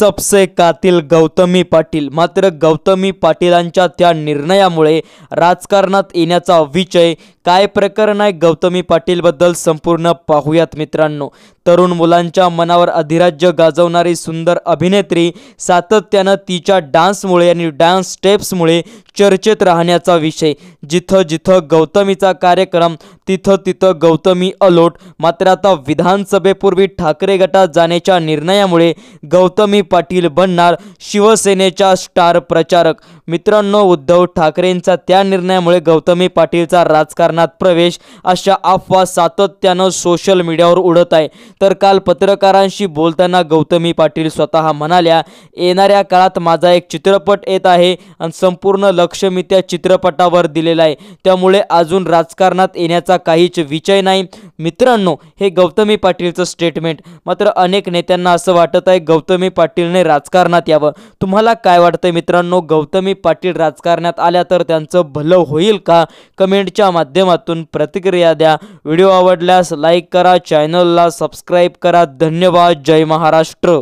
सबसे कातील गौतमी पाटील मात्र गौतमी पाटीलांच्या त्या निर्णयामुळे राजकारणात येण्याचा विचय काय प्रकरण आहे गौतमी पाटीलबद्दल संपूर्ण पाहूयात मित्रांनो तरुण मुलांच्या मनावर अधिराज्य गाजवणारी सुंदर अभिनेत्री सातत्यानं तिच्या डान्समुळे आणि डान्स स्टेप्समुळे चर्चेत राहण्याचा विषय जिथं जिथं गौतमीचा कार्यक्रम तिथं तिथं गौतमी अलोट मात्र आता विधानसभेपूर्वी ठाकरे गटात जाण्याच्या निर्णयामुळे गौतमी पाटील बनणार शिवसेनेच्या स्टार प्रचारक मित्रांनो उद्धव ठाकरेंचा त्या निर्णयामुळे गौतमी पाटीलचा राजकारणात प्रवेश अशा अफवा सातत्यानं सोशल मीडियावर उडत आहे तर काल पत्रकारांशी बोलताना गौतमी पाटील स्वतः म्हणाल्या येणाऱ्या काळात माझा एक चित्रपट येत आहे आणि संपूर्ण लक्ष मी त्या चित्रपटावर दिलेलं आहे त्यामुळे अजून राजकारणात येण्याचा काहीच विचय नाही मित्रांनो हे गौतमी पाटीलचं स्टेटमेंट मात्र अनेक नेत्यांना असं वाटत आहे गौतमी पाटीलने राजकारणात यावं तुम्हाला काय वाटतं मित्रांनो गौतमी पाटील राजकारणात आल्या तर त्यांचं भलं होईल का कमेंटच्या माध्यमातून प्रतिक्रिया द्या व्हिडिओ आवडल्यास लाईक करा चॅनलला सबस्क्राईब सबस्क्राईब करा धन्यवाद जय महाराष्ट्र